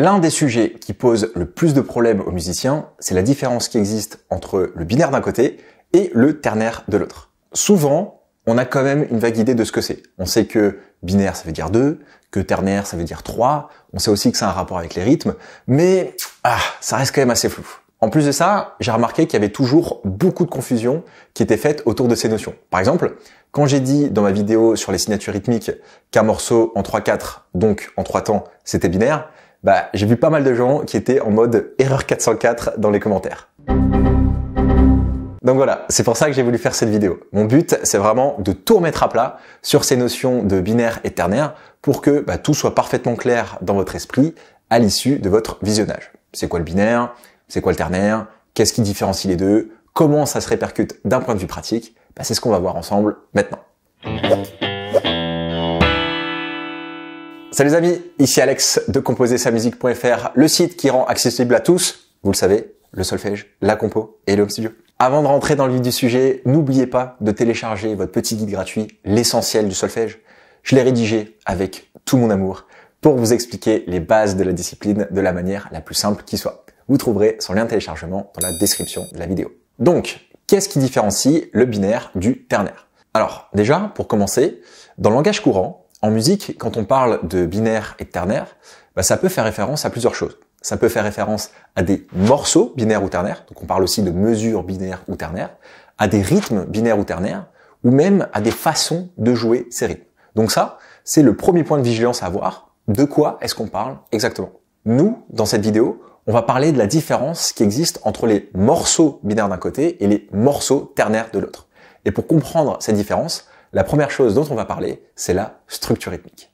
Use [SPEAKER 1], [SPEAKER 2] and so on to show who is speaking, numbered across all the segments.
[SPEAKER 1] L'un des sujets qui pose le plus de problèmes aux musiciens, c'est la différence qui existe entre le binaire d'un côté et le ternaire de l'autre. Souvent, on a quand même une vague idée de ce que c'est. On sait que binaire ça veut dire 2, que ternaire ça veut dire 3, on sait aussi que ça a un rapport avec les rythmes, mais ah, ça reste quand même assez flou. En plus de ça, j'ai remarqué qu'il y avait toujours beaucoup de confusion qui était faite autour de ces notions. Par exemple, quand j'ai dit dans ma vidéo sur les signatures rythmiques qu'un morceau en 3-4, donc en 3 temps, c'était binaire, bah, j'ai vu pas mal de gens qui étaient en mode erreur 404 dans les commentaires. Donc voilà, c'est pour ça que j'ai voulu faire cette vidéo. Mon but, c'est vraiment de tout remettre à plat sur ces notions de binaire et ternaire pour que bah, tout soit parfaitement clair dans votre esprit à l'issue de votre visionnage. C'est quoi le binaire C'est quoi le ternaire Qu'est-ce qui différencie les deux Comment ça se répercute d'un point de vue pratique bah, C'est ce qu'on va voir ensemble maintenant. Salut les amis, ici Alex de Musique.fr, le site qui rend accessible à tous, vous le savez, le solfège, la compo et le studio. Avant de rentrer dans le vif du sujet, n'oubliez pas de télécharger votre petit guide gratuit, l'essentiel du solfège. Je l'ai rédigé avec tout mon amour pour vous expliquer les bases de la discipline de la manière la plus simple qui soit. Vous trouverez son lien de téléchargement dans la description de la vidéo. Donc, qu'est-ce qui différencie le binaire du ternaire Alors, déjà, pour commencer, dans le langage courant, en musique, quand on parle de binaire et de ternaire, bah, ça peut faire référence à plusieurs choses. Ça peut faire référence à des morceaux binaires ou ternaires, donc on parle aussi de mesures binaires ou ternaires, à des rythmes binaires ou ternaires, ou même à des façons de jouer ces rythmes. Donc ça, c'est le premier point de vigilance à avoir. De quoi est-ce qu'on parle exactement Nous, dans cette vidéo, on va parler de la différence qui existe entre les morceaux binaires d'un côté et les morceaux ternaires de l'autre. Et pour comprendre cette différence, la première chose dont on va parler, c'est la structure rythmique.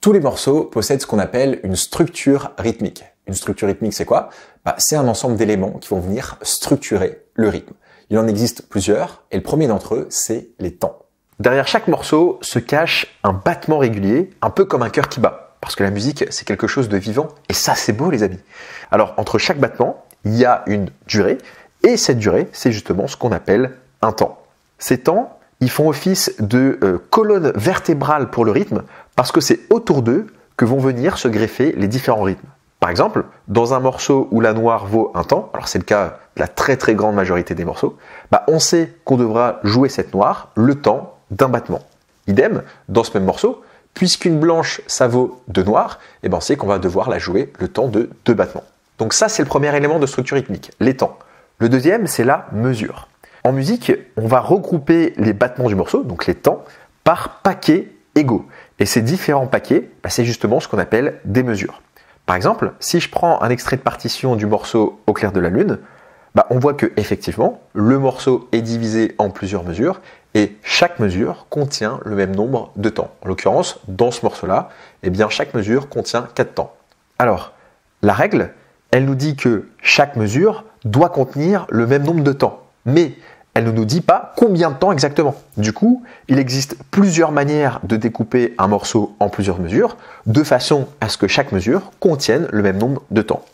[SPEAKER 1] Tous les morceaux possèdent ce qu'on appelle une structure rythmique. Une structure rythmique, c'est quoi bah, C'est un ensemble d'éléments qui vont venir structurer le rythme. Il en existe plusieurs, et le premier d'entre eux, c'est les temps. Derrière chaque morceau se cache un battement régulier, un peu comme un cœur qui bat. Parce que la musique, c'est quelque chose de vivant, et ça, c'est beau, les amis. Alors, entre chaque battement, il y a une durée, et cette durée, c'est justement ce qu'on appelle temps. Ces temps, ils font office de euh, colonne vertébrale pour le rythme parce que c'est autour d'eux que vont venir se greffer les différents rythmes. Par exemple, dans un morceau où la noire vaut un temps, alors c'est le cas de la très très grande majorité des morceaux, bah, on sait qu'on devra jouer cette noire le temps d'un battement. Idem, dans ce même morceau, puisqu'une blanche ça vaut deux noires, et eh ben on sait qu'on va devoir la jouer le temps de deux battements. Donc ça c'est le premier élément de structure rythmique, les temps. Le deuxième c'est la mesure. En musique, on va regrouper les battements du morceau, donc les temps, par paquets égaux. Et ces différents paquets, bah, c'est justement ce qu'on appelle des mesures. Par exemple, si je prends un extrait de partition du morceau Au clair de la lune, bah, on voit que effectivement, le morceau est divisé en plusieurs mesures et chaque mesure contient le même nombre de temps. En l'occurrence, dans ce morceau-là, eh bien chaque mesure contient 4 temps. Alors, la règle, elle nous dit que chaque mesure doit contenir le même nombre de temps. Mais elle ne nous dit pas combien de temps exactement. Du coup, il existe plusieurs manières de découper un morceau en plusieurs mesures, de façon à ce que chaque mesure contienne le même nombre de temps.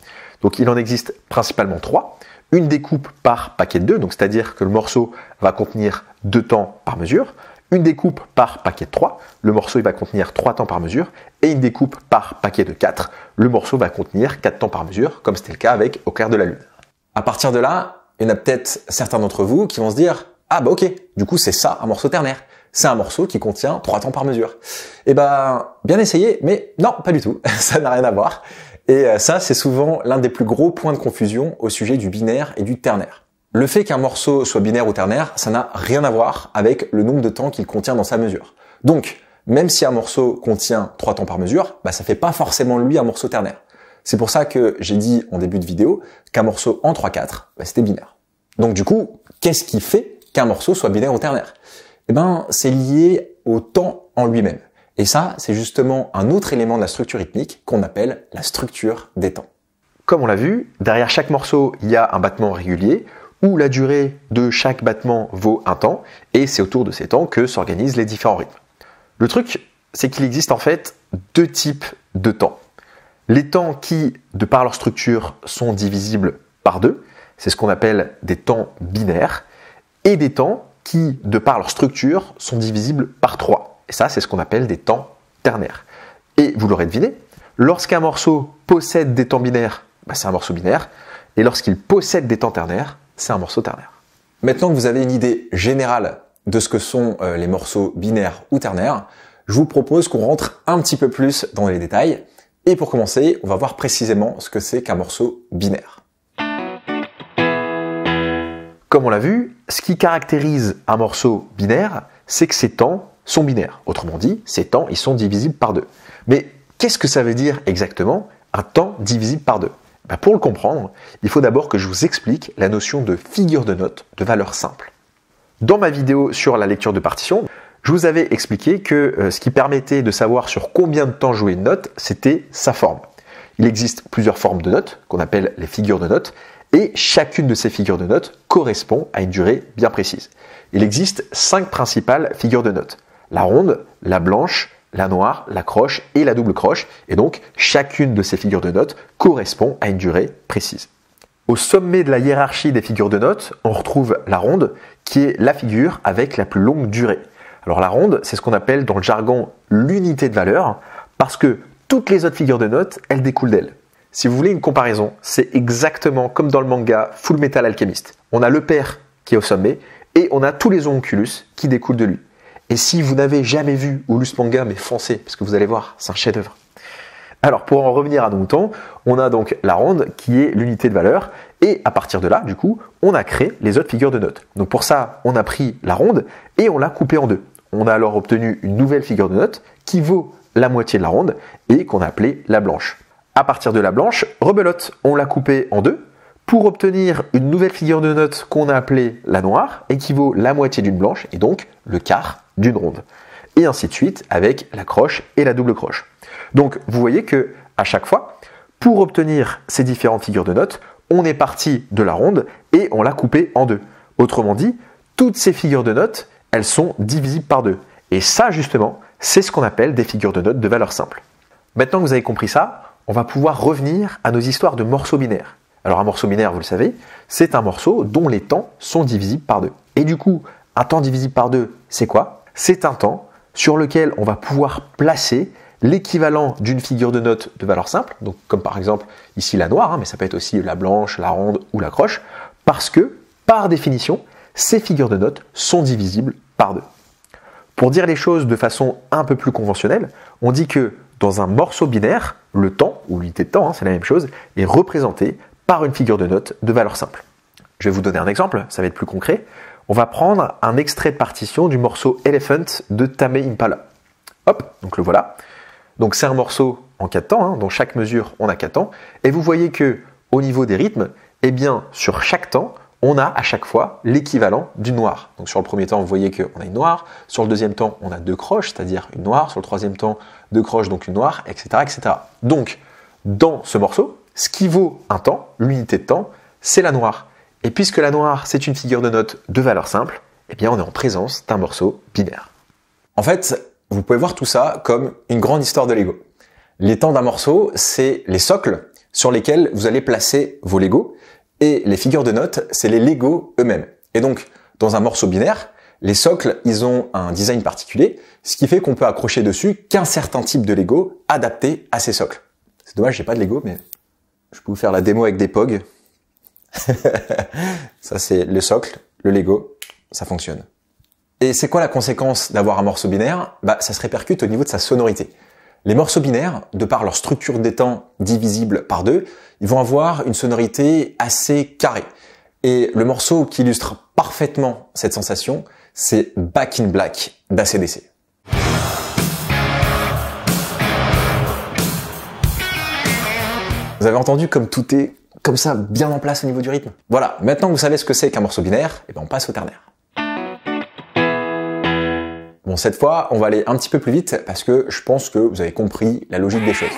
[SPEAKER 1] Donc il en existe principalement trois. Une découpe par paquet de 2, donc c'est-à-dire que le morceau va contenir deux temps par mesure. Une découpe par paquet de trois, le morceau va contenir trois temps par mesure, et une découpe par paquet de quatre, le morceau va contenir quatre temps par mesure, comme c'était le cas avec Au clair de la lune. À partir de là, il y en a peut-être certains d'entre vous qui vont se dire ah bah ok, du coup c'est ça un morceau ternaire. C'est un morceau qui contient trois temps par mesure. Eh ben bien essayé, mais non pas du tout, ça n'a rien à voir. Et euh, ça c'est souvent l'un des plus gros points de confusion au sujet du binaire et du ternaire. Le fait qu'un morceau soit binaire ou ternaire, ça n'a rien à voir avec le nombre de temps qu'il contient dans sa mesure. Donc, même si un morceau contient trois temps par mesure, bah, ça fait pas forcément lui un morceau ternaire. C'est pour ça que j'ai dit en début de vidéo qu'un morceau en 3-4, bah, c'était binaire. Donc du coup, qu'est-ce qui fait qu'un morceau soit binaire ou ternaire Eh ben, c'est lié au temps en lui-même. Et ça, c'est justement un autre élément de la structure rythmique qu'on appelle la structure des temps. Comme on l'a vu, derrière chaque morceau, il y a un battement régulier où la durée de chaque battement vaut un temps, et c'est autour de ces temps que s'organisent les différents rythmes. Le truc, c'est qu'il existe en fait deux types de temps. Les temps qui, de par leur structure, sont divisibles par deux, c'est ce qu'on appelle des temps binaires, et des temps qui, de par leur structure, sont divisibles par trois. Et ça, c'est ce qu'on appelle des temps ternaires. Et vous l'aurez deviné, lorsqu'un morceau possède des temps binaires, bah, c'est un morceau binaire, et lorsqu'il possède des temps ternaires, c'est un morceau ternaire. Maintenant que vous avez une idée générale de ce que sont euh, les morceaux binaires ou ternaires, je vous propose qu'on rentre un petit peu plus dans les détails. Et pour commencer, on va voir précisément ce que c'est qu'un morceau binaire. Comme on l'a vu, ce qui caractérise un morceau binaire, c'est que ses temps sont binaires. Autrement dit, ses temps, ils sont divisibles par deux. Mais qu'est-ce que ça veut dire exactement un temps divisible par deux ben, Pour le comprendre, il faut d'abord que je vous explique la notion de figure de note de valeur simple. Dans ma vidéo sur la lecture de partition, je vous avais expliqué que euh, ce qui permettait de savoir sur combien de temps jouer une note, c'était sa forme. Il existe plusieurs formes de notes, qu'on appelle les figures de notes, et chacune de ces figures de notes correspond à une durée bien précise. Il existe cinq principales figures de notes. La ronde, la blanche, la noire, la croche et la double croche, et donc chacune de ces figures de notes correspond à une durée précise. Au sommet de la hiérarchie des figures de notes, on retrouve la ronde, qui est la figure avec la plus longue durée. Alors la ronde, c'est ce qu'on appelle dans le jargon l'unité de valeur, parce que toutes les autres figures de notes, elles découlent d'elle. Si vous voulez une comparaison, c'est exactement comme dans le manga Full Metal Alchemist. On a le père qui est au sommet, et on a tous les onculus qui découlent de lui. Et si vous n'avez jamais vu Oulus Manga, mais foncez, parce que vous allez voir, c'est un chef-d'œuvre. Alors pour en revenir à nos on a donc la ronde qui est l'unité de valeur, et à partir de là, du coup, on a créé les autres figures de notes. Donc pour ça, on a pris la ronde et on l'a coupée en deux. On a alors obtenu une nouvelle figure de note qui vaut la moitié de la ronde et qu'on a appelée la blanche. À partir de la blanche, rebelote, on l'a coupée en deux pour obtenir une nouvelle figure de note qu'on a appelée la noire et qui vaut la moitié d'une blanche et donc le quart d'une ronde. Et ainsi de suite avec la croche et la double croche. Donc vous voyez que à chaque fois, pour obtenir ces différentes figures de notes, on est parti de la ronde et on l'a coupée en deux. Autrement dit, toutes ces figures de notes elles sont divisibles par deux. Et ça, justement, c'est ce qu'on appelle des figures de notes de valeur simple. Maintenant que vous avez compris ça, on va pouvoir revenir à nos histoires de morceaux binaires. Alors un morceau binaire, vous le savez, c'est un morceau dont les temps sont divisibles par deux. Et du coup, un temps divisible par deux, c'est quoi C'est un temps sur lequel on va pouvoir placer l'équivalent d'une figure de note de valeur simple, donc comme par exemple ici la noire, hein, mais ça peut être aussi la blanche, la ronde ou la croche, parce que par définition, ces figures de notes sont divisibles par deux. Pour dire les choses de façon un peu plus conventionnelle, on dit que dans un morceau binaire, le temps, ou l'unité de temps, hein, c'est la même chose, est représenté par une figure de note de valeur simple. Je vais vous donner un exemple, ça va être plus concret. On va prendre un extrait de partition du morceau Elephant de Tame Impala. Hop, donc le voilà. Donc c'est un morceau en 4 temps, hein. dans chaque mesure on a 4 temps, et vous voyez que au niveau des rythmes, eh bien sur chaque temps, on a à chaque fois l'équivalent du noir. Donc sur le premier temps, vous voyez qu'on a une noire, sur le deuxième temps, on a deux croches, c'est-à-dire une noire, sur le troisième temps, deux croches, donc une noire, etc. etc. Donc, dans ce morceau, ce qui vaut un temps, l'unité de temps, c'est la noire. Et puisque la noire, c'est une figure de note de valeur simple, eh bien on est en présence d'un morceau binaire. En fait, vous pouvez voir tout ça comme une grande histoire de Lego. Les temps d'un morceau, c'est les socles sur lesquels vous allez placer vos Lego. Et les figures de notes, c'est les Lego eux-mêmes. Et donc, dans un morceau binaire, les socles, ils ont un design particulier, ce qui fait qu'on peut accrocher dessus qu'un certain type de Lego adapté à ces socles. C'est dommage, j'ai pas de Lego, mais je peux vous faire la démo avec des POG. ça, c'est le socle, le Lego, ça fonctionne. Et c'est quoi la conséquence d'avoir un morceau binaire Bah, ça se répercute au niveau de sa sonorité. Les morceaux binaires, de par leur structure des temps divisible par deux, ils vont avoir une sonorité assez carrée. Et le morceau qui illustre parfaitement cette sensation, c'est Back in Black d'ACDC. Vous avez entendu comme tout est comme ça bien en place au niveau du rythme. Voilà, maintenant que vous savez ce que c'est qu'un morceau binaire, et eh ben, on passe au ternaire. Bon, cette fois, on va aller un petit peu plus vite parce que je pense que vous avez compris la logique des choses.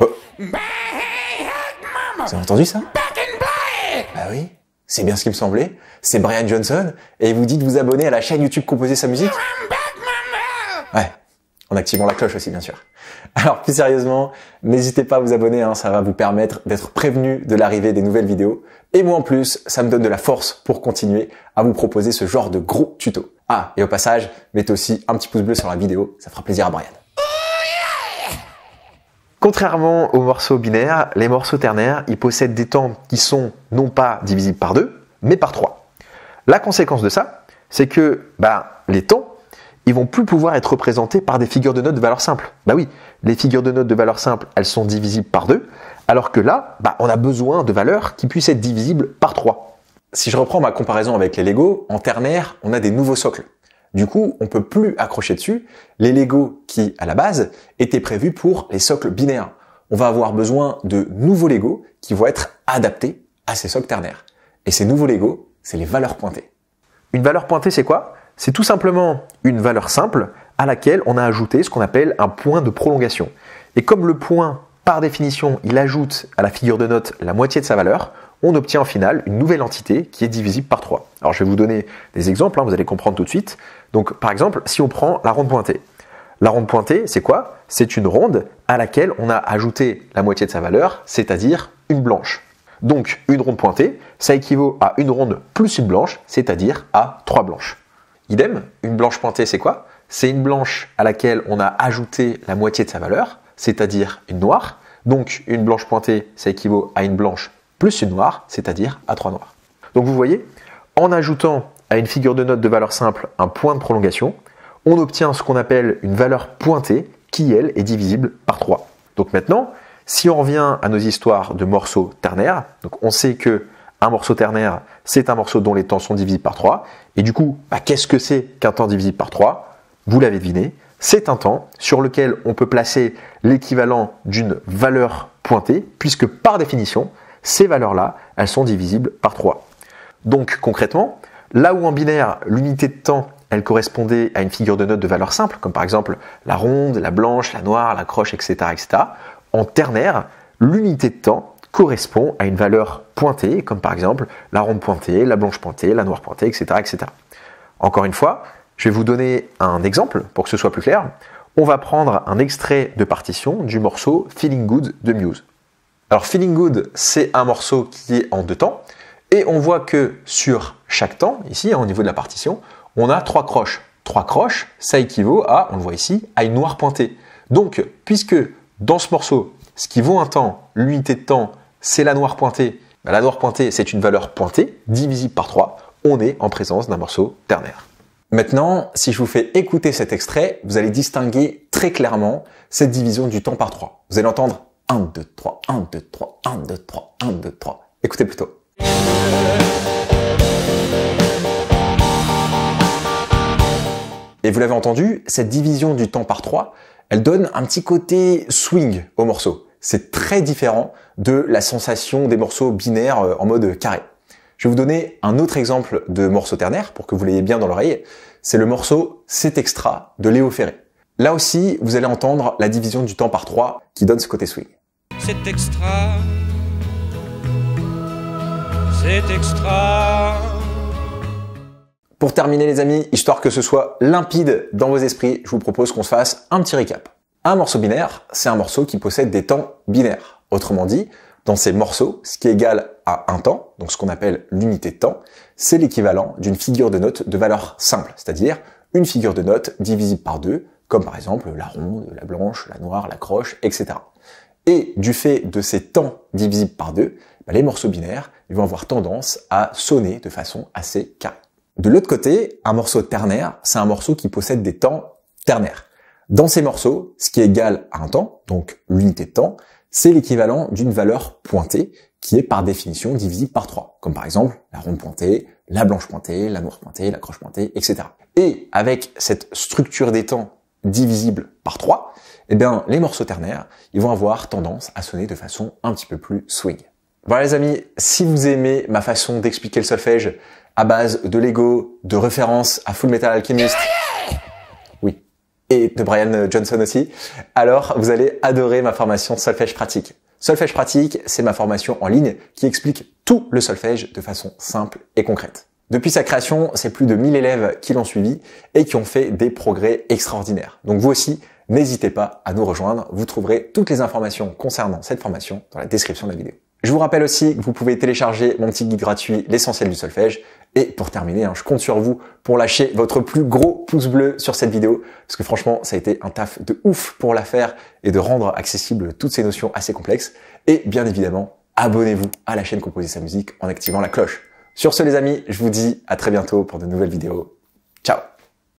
[SPEAKER 1] Oh. Vous avez entendu ça Bah oui, c'est bien ce qui me semblait. C'est Brian Johnson et il vous dit de vous abonner à la chaîne YouTube Composer sa musique. Ouais, en activant la cloche aussi bien sûr. Alors plus sérieusement, n'hésitez pas à vous abonner, hein, ça va vous permettre d'être prévenu de l'arrivée des nouvelles vidéos. Et moi en plus, ça me donne de la force pour continuer à vous proposer ce genre de gros tuto. Ah, et au passage, mettez aussi un petit pouce bleu sur la vidéo, ça fera plaisir à Brian. Contrairement aux morceaux binaires, les morceaux ternaires, ils possèdent des temps qui sont non pas divisibles par deux, mais par trois. La conséquence de ça, c'est que bah, les temps, ils vont plus pouvoir être représentés par des figures de notes de valeur simple. Bah oui, les figures de notes de valeur simple, elles sont divisibles par deux, alors que là, bah, on a besoin de valeurs qui puissent être divisibles par 3 si je reprends ma comparaison avec les Lego, en ternaire, on a des nouveaux socles. Du coup, on peut plus accrocher dessus les Lego qui, à la base, étaient prévus pour les socles binaires. On va avoir besoin de nouveaux Lego qui vont être adaptés à ces socles ternaires. Et ces nouveaux Lego, c'est les valeurs pointées. Une valeur pointée, c'est quoi C'est tout simplement une valeur simple à laquelle on a ajouté ce qu'on appelle un point de prolongation. Et comme le point, par définition, il ajoute à la figure de note la moitié de sa valeur, on obtient en final une nouvelle entité qui est divisible par 3. Alors je vais vous donner des exemples, hein, vous allez comprendre tout de suite. Donc par exemple, si on prend la ronde pointée. La ronde pointée, c'est quoi C'est une ronde à laquelle on a ajouté la moitié de sa valeur, c'est-à-dire une blanche. Donc une ronde pointée, ça équivaut à une ronde plus une blanche, c'est-à-dire à 3 blanches. Idem, une blanche pointée, c'est quoi C'est une blanche à laquelle on a ajouté la moitié de sa valeur, c'est-à-dire une noire. Donc une blanche pointée, ça équivaut à une blanche plus une noire, c'est-à-dire à 3 noirs. Donc vous voyez, en ajoutant à une figure de note de valeur simple un point de prolongation, on obtient ce qu'on appelle une valeur pointée qui, elle, est divisible par 3. Donc maintenant, si on revient à nos histoires de morceaux ternaires, donc on sait que un morceau ternaire, c'est un morceau dont les temps sont divisibles par 3. Et du coup, bah, qu'est-ce que c'est qu'un temps divisible par 3 Vous l'avez deviné, c'est un temps sur lequel on peut placer l'équivalent d'une valeur pointée, puisque par définition, ces valeurs-là, elles sont divisibles par 3. Donc concrètement, là où en binaire, l'unité de temps, elle correspondait à une figure de note de valeur simple, comme par exemple la ronde, la blanche, la noire, la croche, etc., etc., en ternaire, l'unité de temps correspond à une valeur pointée, comme par exemple la ronde pointée, la blanche pointée, la noire pointée, etc., etc. Encore une fois, je vais vous donner un exemple pour que ce soit plus clair. On va prendre un extrait de partition du morceau Feeling Good de Muse. Alors Feeling Good, c'est un morceau qui est en deux temps. Et on voit que sur chaque temps, ici, hein, au niveau de la partition, on a trois croches. Trois croches, ça équivaut à, on le voit ici, à une noire pointée. Donc, puisque dans ce morceau, ce qui vaut un temps, l'unité de temps, c'est la noire pointée, ben, la noire pointée, c'est une valeur pointée, divisible par 3, on est en présence d'un morceau ternaire. Maintenant, si je vous fais écouter cet extrait, vous allez distinguer très clairement cette division du temps par 3. Vous allez l'entendre. 1, 2, 3, 1, 2, 3, 1, 2, 3, 1, 2, 3. Écoutez plutôt. Et vous l'avez entendu, cette division du temps par 3, elle donne un petit côté swing au morceau. C'est très différent de la sensation des morceaux binaires euh, en mode carré. Je vais vous donner un autre exemple de morceau ternaire pour que vous l'ayez bien dans l'oreille. C'est le morceau C'est extra de Léo Ferré. Là aussi, vous allez entendre la division du temps par 3 qui donne ce côté swing. C'est extra. C'est extra. Pour terminer les amis, histoire que ce soit limpide dans vos esprits, je vous propose qu'on se fasse un petit récap. Un morceau binaire, c'est un morceau qui possède des temps binaires. Autrement dit, dans ces morceaux, ce qui est égal à un temps, donc ce qu'on appelle l'unité de temps, c'est l'équivalent d'une figure de note de valeur simple, c'est-à-dire une figure de note divisible par deux, comme par exemple la ronde, la blanche, la noire, la croche, etc. Et du fait de ces temps divisibles par deux, bah, les morceaux binaires ils vont avoir tendance à sonner de façon assez carrée. De l'autre côté, un morceau ternaire, c'est un morceau qui possède des temps ternaires. Dans ces morceaux, ce qui est égal à un temps, donc l'unité de temps, c'est l'équivalent d'une valeur pointée qui est par définition divisible par 3, comme par exemple la ronde pointée, la blanche pointée, la noire pointée, la croche pointée, etc. Et avec cette structure des temps divisible par trois eh bien, les morceaux ternaires, ils vont avoir tendance à sonner de façon un petit peu plus swing. Voilà les amis, si vous aimez ma façon d'expliquer le solfège à base de Lego, de référence à Full Metal Alchemist, oui, et de Brian Johnson aussi, alors vous allez adorer ma formation solfège pratique. Solfège pratique, c'est ma formation en ligne qui explique tout le solfège de façon simple et concrète. Depuis sa création, c'est plus de 1000 élèves qui l'ont suivi et qui ont fait des progrès extraordinaires. Donc vous aussi, n'hésitez pas à nous rejoindre. Vous trouverez toutes les informations concernant cette formation dans la description de la vidéo. Je vous rappelle aussi que vous pouvez télécharger mon petit guide gratuit L'essentiel du solfège. Et pour terminer, hein, je compte sur vous pour lâcher votre plus gros pouce bleu sur cette vidéo, parce que franchement, ça a été un taf de ouf pour la faire et de rendre accessible toutes ces notions assez complexes. Et bien évidemment, abonnez-vous à la chaîne Composer sa musique en activant la cloche. Sur ce les amis, je vous dis à très bientôt pour de nouvelles vidéos. Ciao